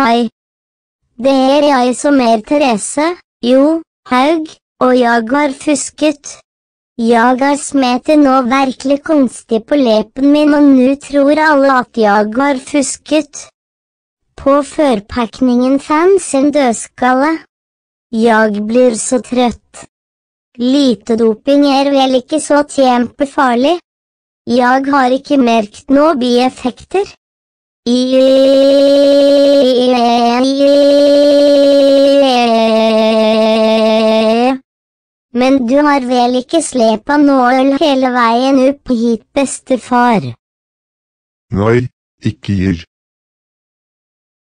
Hei. Det er jeg som er Therese, Jo, Haug, og jeg har fusket. Jeg har smetet nå, virkelig konstig på leppen min, og nå tror alle at jeg har fusket. På førpakningen fanns en dødskalle. Jeg blir så trøtt. Lite doping er vel ikke så kjempefarlig? Jeg har ikke merket noe bieffekter. I men du har vel ikke slepa nål hele veien opp hit, bestefar? Nei, ikke gir.